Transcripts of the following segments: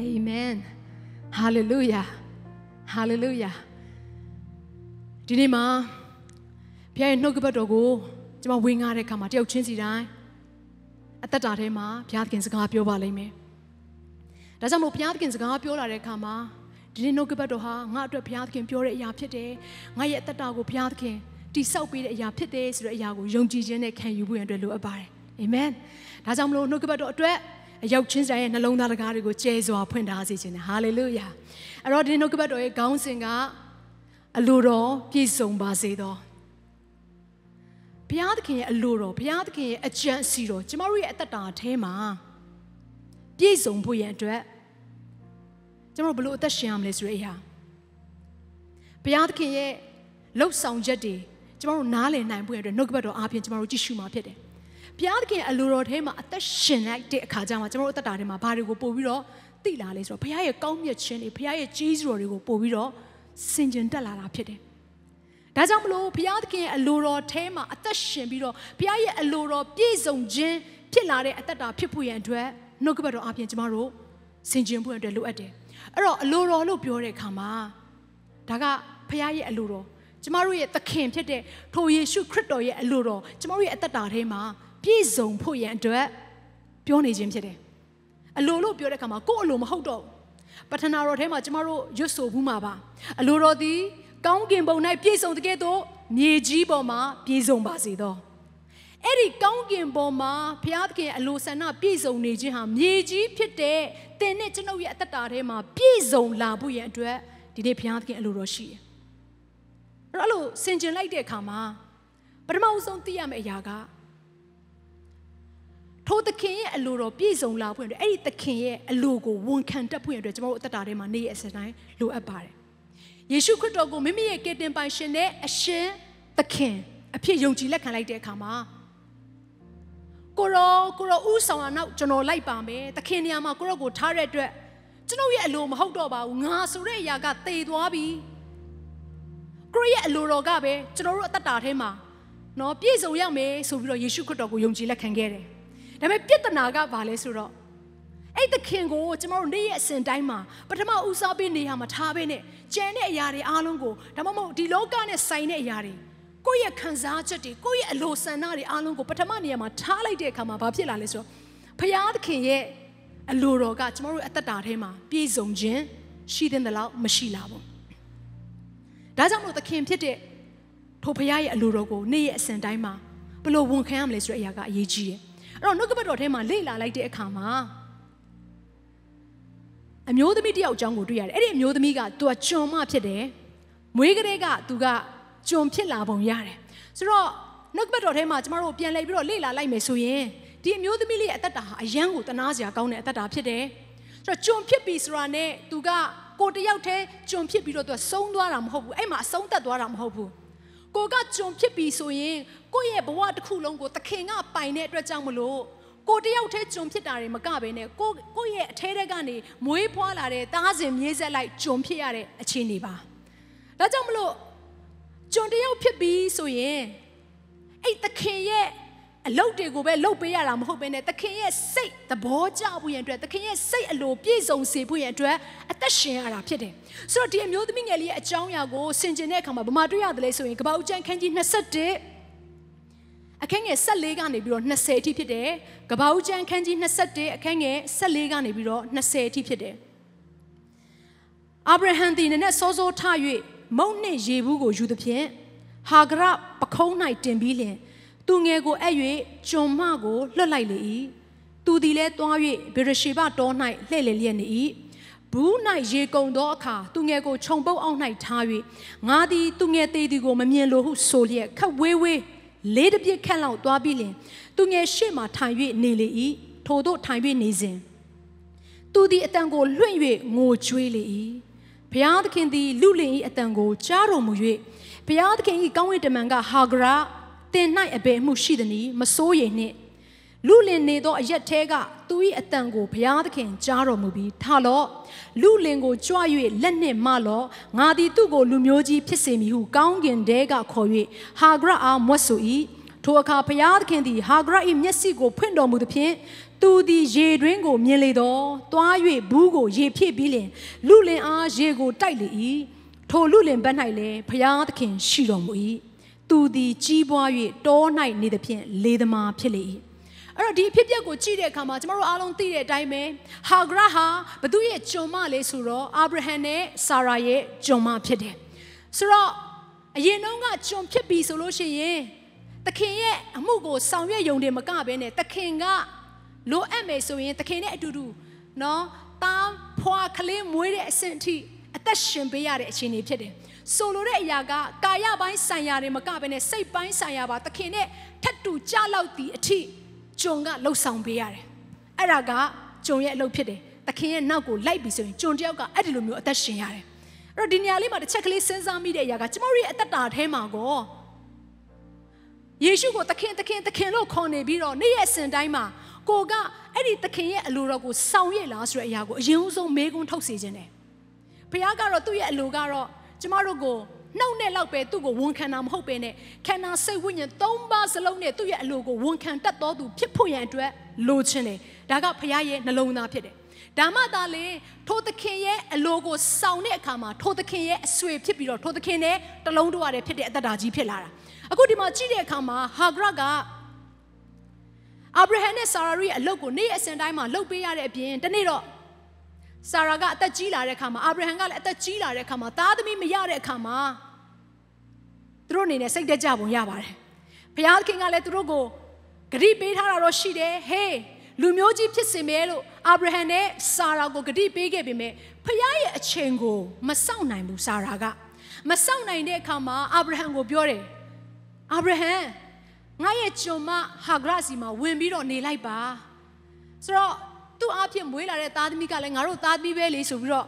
Amen Hallelujah Hallelujah ဒီနေ့မှာဘုရားရဲ့နှုတ်ကပတ်တော်ကိုကျွန်မဝင်ငါတဲ့အခါမှာတယောက်ချင်းစီတိုင်းအသက်တာထဲမှာဘုရားသခင်စကားပြောပါလိမ့်မယ်ဒါကြောင့်မို့ဘုရားသခင်စကားပြောလာတဲ့အခါမှာဒီနေ့နှုတ်ကပတ်တော်ဟာငါအတွက်ဘုရားသခင်ပြောတဲ့အရာဖြစ်တယ်။ငါရဲ့အသက်တာကိုဘုရားသခင်တိဆောက်ပေးတဲ့အရာဖြစ်တယ်ဆိုတဲ့အရာကိုယုံကြည်ခြင်းနဲ့ခံယူဖို့ရန်အတွက်လိုအပ်ပါတယ်။အာမင်။ဒါကြောင့်မလို့နှုတ်ကပတ်တော်အတွက်အယုတ်ချင်းဆိုင်ရဲ့နှလုံးသားတကားတွေကိုကျဲစွာဖွင့်ထားစေခြင်းနဲ့ဟာလေလုယာအဲ့တော့ဒီနှုတ်ကပတ်တော်ရဲ့ခေါင်းစဉ်ကအလိုတော်ပြည့်စုံပါစေသောဘုရားသခင်ရဲ့အလိုတော်ဘုရားသခင်ရဲ့အကြံအစီတော်ကျမတို့ရဲ့အသက်တာအแทမှာပြည့်စုံဖို့ရန်အတွက်ကျမတို့ဘလို့အသက်ရှင်ရမလဲဆိုတဲ့အရာဘုရားသခင်ရဲ့လှုပ်ဆောင်ချက်တွေကျမတို့နားလည်နိုင်ဖို့ရတဲ့နှုတ်ကပတ်တော်အားဖြင့်ကျမတို့ကြည့်ရှုမှာဖြစ်တယ်ဘုရားသခင်အလိုတော်ထဲမှာအသက်ရှင်လိုက်တဲ့အခါကျမှကျွန်တော်တို့အသက်တာထဲမှာဘာတွေကိုပို့ပြီးတော့သိလာလဲဆိုတော့ဘုရားရဲ့ကောင်းမြတ်ခြင်းတွေဘုရားရဲ့ကြီးစွာတွေကိုပို့ပြီးတော့စင်ကြင်တက်လာတာဖြစ်တယ်။ဒါကြောင့်မလို့ဘုရားသခင်အလိုတော်ထဲမှာအသက်ရှင်ပြီးတော့ဘုရားရဲ့အလိုတော်ပြည့်စုံခြင်းဖြစ်လာတဲ့အသက်တာဖြစ်ဖို့ရန်အတွက်နှုတ်ကပတ်တော်အပြင်ကျမတို့စင်ကြင်ဖို့အတွက်လိုအပ်တယ်။အဲ့တော့အလိုတော်လို့ပြောတဲ့အခါမှာဒါကဘုရားရဲ့အလိုတော်ကျမတို့ရဲ့သခင်ဖြစ်တဲ့ထိုယေရှုခရစ်တော်ရဲ့အလိုတော်ကျမတို့ရဲ့အသက်တာထဲမှာပြည့်စုံဖို့ရန်အတွက်ပြောနေခြင်းဖြစ်တယ်။အလိုလို့ပြောတဲ့အခါမှာကိုယ့်အလိုမဟုတ်တော့ဘူး။ပထနာတော်ထဲမှာကျမတို့ရွတ်ဆိုဘူးမှာပါ။အလိုတော်သည်ကောင်းကင်ဘုံ၌ပြည့်စုံတကယ်သို့မြေကြီးပေါ်မှာပြည့်စုံပါစေသော။အဲ့ဒီကောင်းကင်ဘုံမှာဘုရားသခင်အလိုဆန္ဒပြည့်စုံနေခြင်းဟာမြေကြီးဖြစ်တဲ့သင်နဲ့ကျွန်ုပ်ရဲ့အတ္တတာထဲမှာပြည့်စုံလာဖို့ရန်အတွက်ဒီနေ့ဘုရားသခင်အလိုတော်ရှိတယ်။အဲ့တော့အဲ့လိုဆင်ခြင်လိုက်တဲ့အခါမှာပထမဆုံးသိရမယ့်အရာကထိုသခင်ရဲ့အလိုတော်ပြည့်စုံလာဖွင့်အတွက်အဲ့ဒီသခင်ရဲ့အလိုကိုဝန်ခံတတ်ဖွင့်အတွက်ကျွန်တော်တို့အသက်တာထဲမှာနေ့ရက်အစဉ်တိုင်းလိုအပ်ပါတယ်ယေရှုခရစ်တော်ကိုမိမိရဲ့ကယ်တင်ပိုင်ရှင်နဲ့အရှင်သခင်အဖြစ်ယုံကြည်လက်ခံလိုက်တဲ့အခါမှာကိုရောကိုရောဥဆောင်အောင်ကျွန်တော်လိုက်ပါမယ်သခင်နေရာမှာကိုရောကိုထားတဲ့အတွက်ကျွန်ုပ်ရဲ့အလိုမဟုတ်တော့ပါဘူးငါဆိုတဲ့အရာကတေသွားပြီကိုရဲ့အလိုတော်ကပဲကျွန်တော်တို့အသက်တာထဲမှာနော်ပြည့်စုံရမယ်ဆိုပြီးတော့ယေရှုခရစ်တော်ကိုယုံကြည်လက်ခံခဲ့တယ်ဒါပေမဲ့ပြဿနာကဘာလဲဆိုတော့အဲ့သခင်ကိုကျမတို့နေ့ရက်အစဉ်တိုင်းမှာပထမဦးစားပေးနေရမှာထားပေးနဲ့ကြံတဲ့အရာတွေအားလုံးကိုဒါမှမဟုတ်ဒီလောကနဲ့ဆိုင်တဲ့အရာတွေကိုယ့်ရဲ့ခံစားချက်တွေကိုယ့်ရဲ့အလိုဆန္ဒတွေအားလုံးကိုပထမနေရာမှာထားလိုက်တဲ့အခါမှာဘာဖြစ်လာလဲဆိုတော့ဖရာသခင်ရဲ့အလိုတော်ကကျမတို့အသက်တာထဲမှာ ပြည့်စုံခြင်း ရှိတဲ့လောက်မရှိလာဘူးဒါကြောင့်မို့သခင်ဖြစ်တဲ့ထိုဖရာရဲ့အလိုတော်ကိုနေ့ရက်အစဉ်တိုင်းမှာဘလို့ဝန်ခံရမလဲဆိုတဲ့အရာကအရေးကြီးတယ်အဲ့တော့နှုတ်ကပတ်တော်ထဲမှာလေ့လာလိုက်တဲ့အခါမှာအမျိုးသမီးတယောက်အကြောင်းကိုတွေ့ရတယ်အဲ့ဒီအမျိုးသမီးကသူကကျွန်မဖြစ်တယ်မွေးကလေးကသူကကျွန်ဖြစ်လာပုံရတယ်ဆိုတော့နှုတ်ကပတ်တော်ထဲမှာကျမတို့ပြန်လဲပြီးတော့လေ့လာလိုက်မယ်ဆိုရင်ဒီအမျိုးသမီးလေးရဲ့အသက်တာဟာအယံကိုတနာစရာကောင်းတဲ့အသက်တာဖြစ်တယ်ဆိုတော့ကျွန်ဖြစ်ပြီဆိုတာနဲ့သူကကိုတယောက်တည်းကျွန်ဖြစ်ပြီးတော့သူကဆုံးသွားတာမဟုတ်ဘူးအဲ့မှာအဆုံးသက်သွားတာမဟုတ်ဘူးကိုကကြုံဖြစ်ပြီဆိုရင်ကိုယ့်ရဲ့ဘဝတစ်ခုလုံးကိုသခင်ကပိုင်တဲ့အတွက်ကြောင့်မလို့ကိုတယောက်တည်းကြုံဖြစ်တာတွေမကဘဲနဲ့ကိုကိုယ့်ရဲ့အထဲထဲကနေမွေးဖွားလာတဲ့သားစဉ်မြေးဆက်လိုက်ကြုံဖြစ်ရတဲ့အခြေအနေပါဒါကြောင့်မလို့ကြုံတယောက်ဖြစ်ပြီဆိုရင်အဲ့သခင်ရဲ့အလုပ်တွေကိုပဲလုပ်ပေးရတာမဟုတ်ဘဲနဲ့သခင်ရဲ့စိတ်သဘောကျဖို့ရန်အတွက်သခင်ရဲ့စိတ်အလိုပြည့်စုံစေဖို့ရန်အတွက်အသက်ရှင်ရတာဖြစ်တယ်။ဆိုတော့ဒီအမျိုးသမီးငယ်လေးရဲ့အကြောင်းအရာကိုဆင်ခြင်တဲ့အခါမှာဗမာတွေ့ရတယ်လဲဆိုရင်ကပ္ပဦးကျမ်းခန်းကြီး21အခန်းငယ်14ကနေပြီးတော့20အထိဖြစ်တယ်။ကပ္ပဦးကျမ်းခန်းကြီး21အခန်းငယ်14ကနေပြီးတော့20အထိဖြစ်တယ်။အာဗြဟံသည်နနဲ့စောစောထ၍မုန်နှင့်ရေဘူးကိုယူသည်ဖြင့်ဟာဂရပခုံး၌တင်ပြီးလျှင်သူငယ်ကိုအပ်၍ဂျွန်မကိုလွတ်လိုက်လေ၏သူသည်လည်းသွား၍ဗေရရှေဘတော၌လှည့်လည်လျက်နေ၏ဘူး၌ရေကုန်သောအခါသူငယ်ကိုခြုံပုတ်အောင်၌ထား၍ငါသည်သူငယ်သေးသည်ကိုမမြင်လိုဟုဆိုလျက်ခက်ဝေးဝေးလေးတစ်ပြစ်ခန့်လောက်သွားပြီးလင်သူငယ်ရှေ့မှထိုင်၍နေလေ၏ထိုတို့ထိုင်၍နေစဉ်သူသည်အတန်ကိုလွင့်၍ငိုကြွေးလေ၏ဘုရားသခင်သည်လူလင်၏အတန်ကိုကြားတော်မူ၍ဘုရားသခင်၏ကောင်းဝင်တမန်ကဟာဂရာတင်၌အဘယ်မှုရှိသနည်းမစိုးရိမ်နှင့်လူလင်နေသောအရက်သေးကသူ၏အတန်ကိုဘုရားသခင်ကြားတော်မူပြီးထလော့လူလင်ကိုကြွ၍လက်နှင့်မလော့ငါသည်သူ့ကိုလူမျိုးကြီးဖြစ်စေမည်ဟုကောင်းကင်တဲကခေါ်၍ဟာဂရအားမွတ်ဆို၏ထိုအခါဘုရားသခင်သည်ဟာဂရ၏မျက်စိကိုဖွင့်တော်မူသည်ဖြင့်သူသည်ရေတွင်းကိုမြင်လေတော့သွား၍ဘူးကိုရေဖြည့်ပြီးလင်လူလင်အားရေကိုတိုက်လေ၏ထိုလူလင်ဘက်၌လည်းဘုရားသခင်ရှိတော်မူ၏သူသည်ကြီးပွား၍တော၌နေသဖြင့်လေသမာဖြစ်လေ၏အဲ့တော့ဒီအဖြစ်ပြက်ကိုကြည့်တဲ့အခါမှာကျမတို့အားလုံးသိတဲ့အတိုင်းပဲဟာဂရဟာဘသူရဲ့ဂျုံမလေးဆိုတော့အာဗြဟံနဲ့ဆာရာရဲ့ဂျုံမဖြစ်တယ်ဆိုတော့အရင်တုန်းကဂျုံဖြစ်ပြီဆိုလို့ရှိရင်သခင်ရဲ့အမှုကိုဆောင်ရွက်ယုံတယ်မကဘဲနဲ့သခင်ကလိုအပ်မယ်ဆိုရင်သခင်နဲ့အတူတူเนาะတားဖွာကလေးမွေးတဲ့အဆင့်အထိအသက်ရှင်ပေးရတဲ့အခြေအနေဖြစ်တယ်။ဆိုလိုတဲ့အရာကကာယပိုင်းဆိုင်ရာတွေမကဘဲနဲ့စိတ်ပိုင်းဆိုင်ရာပါသခင်နဲ့ထက်တူကြလောက်သည့်အထိဂျုံကလှုပ်ဆောင်ပေးရတယ်။အဲ့ဒါကဂျုံရဲ့အလုပ်ဖြစ်တယ်။သခင်ရဲ့နောက်ကိုလိုက်ပြီးဆိုရင်ဂျုံတယောက်ကအဲ့ဒီလိုမျိုးအသက်ရှင်ရတယ်။အဲ့တော့ဒီနေရာလေးမှာတစ်ချက်ကလေးစဉ်းစားမိတဲ့အရာကကျမတို့ရဲ့အသက်တာထဲမှာကောယေရှုကိုသခင်သခင်သခင်လို့ခေါ်နေပြီးတော့နေ့ရက်အစဉ်တိုင်းမှာကိုကအဲ့ဒီသခင်ရဲ့အလိုတော်ကိုဆောင်ရည်လားဆိုတဲ့အရာကိုအရင်ဆုံးမေးခွန်းထုတ်စေခြင်းတယ်ဘုရားကတော့သူ့ရဲ့အလိုကတော့ကျမတို့ကိုနှုတ်နဲ့လောက်ပဲသူ့ကိုဝန်ခံတာမဟုတ်ပဲနဲ့ခန္ဓာစိတ်ဝိညာဉ်သုံးပါးစလုံးနဲ့သူ့ရဲ့အလိုကိုဝန်ခံတတ်တော်သူဖြစ်ဖို့ရန်အတွက်လိုချင်တယ်ဒါကဘုရားရဲ့နှလုံးသားဖြစ်တယ်ဒါမှသာလေထိုသခင်ရဲ့အလိုကိုဆောင်တဲ့အခါမှာထိုသခင်ရဲ့အဆွေဖြစ်ပြီးတော့ထိုသခင်နဲ့တလုံးတဝရဖြစ်တဲ့အသက်တာကြီးဖြစ်လာတာအခုဒီမှာကြည့်တဲ့အခါမှာဟာဂရကအာဗြဟံနဲ့ဆာရာရဲ့အလုပ်ကိုနေ့အစဉ်တိုင်းမှာလုပ်ပေးရတဲ့အပြင်တနေ့တော့ဆာရာကအသက်ကြီးလာတဲ့အခါမှာအာဗြဟံကလည်းအသက်ကြီးလာတဲ့အခါမှာသားသမီးမရတဲ့အခါမှာသူတို့အနေနဲ့စိတ်တကြပုံရပါတယ်။ဘုရားသခင်ကလည်းသူတို့ကိုဂရိပေးထားတာတော့ရှိတယ်။ဟေးလူမျိုးကြီးဖြစ်စင်မယ်လို့အာဗြဟံနဲ့ဆာရာကိုဂရိပေးခဲ့ပေမဲ့ဘုရားရဲ့အချိန်ကိုမစောင့်နိုင်ဘူးဆာရာကမစောင့်နိုင်တဲ့အခါမှာအာဗြဟံကိုပြောတယ်။အာဗြဟံငါရဲ့ကျွန်မဟာဂရစီမှာဝင်ပြီးတော့နေလိုက်ပါ။ဆိုတော့သူ့အဖြစ်မွေးလာတဲ့သားသမီးကလည်းငါတို့သားသမီးပဲလေဆိုပြီးတော့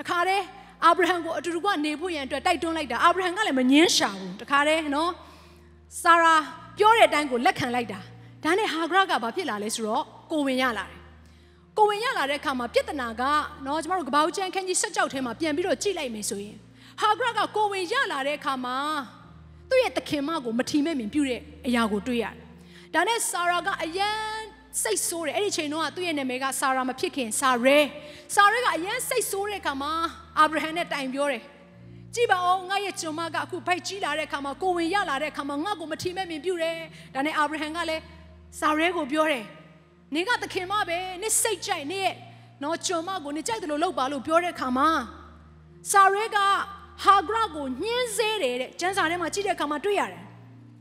တခါတည်းအာဗြဟံကိုအတူတူကနေဖို့ရန်အတွက်တိုက်တွန်းလိုက်တာအာဗြဟံကလည်းမငင်းရှာဘူးတခါတည်းနော်ဆာရာပြောတဲ့အတိုင်းကိုလက်ခံလိုက်တာဒါနဲ့ဟာဂရကဘာဖြစ်လာလဲဆိုတော့ကိုဝင်ရလာတယ်ကိုဝင်ရလာတဲ့အခါမှာပြဿနာကနော်ကျမတို့ကပောက်ချန်ခန်းကြီးဆက်ကြောက်ထဲမှာပြန်ပြီးတော့ကြိလိုက်မယ်ဆိုရင်ဟာဂရကကိုဝင်ရလာတဲ့အခါမှာသူ့ရဲ့သခင်မကိုမထီမဲ့မြင်ပြုတဲ့အရာကိုတွေ့ရတယ်ဒါနဲ့ဆာရာကအယံစိတ်ဆိုးတယ်အဲ့ဒီချိန်တော့သူ့ရဲ့နာမည်ကဆာရာမဖြစ်ခင်ဆာရဲဆာရဲကအရင်စိတ်ဆိုးတဲ့အခါမှာအာဗြဟံနဲ့တိုင်ပြောတယ်ကြည့်ပါအောင်ငါရဲ့ကျွန်မကအခုဗိုက်ကြီးလာတဲ့အခါမှာကိုဝင်ရလာတဲ့အခါမှာငါ့ကိုမထီမဲ့မြင်ပြူတယ်ဒါနဲ့အာဗြဟံကလည်းဆာရဲကိုပြောတယ်နင်ကသခင်မပဲနင်စိတ်ကြိုက်နင်ရဲ့နော်ကျွန်မကိုနင်ကြိုက်တယ်လို့လုပ်ပါလို့ပြောတဲ့အခါမှာဆာရဲကဟာဂရကိုညှင်းဆဲတယ်တဲ့ကျမ်းစာထဲမှာကြည့်တဲ့အခါမှာတွေ့ရတယ်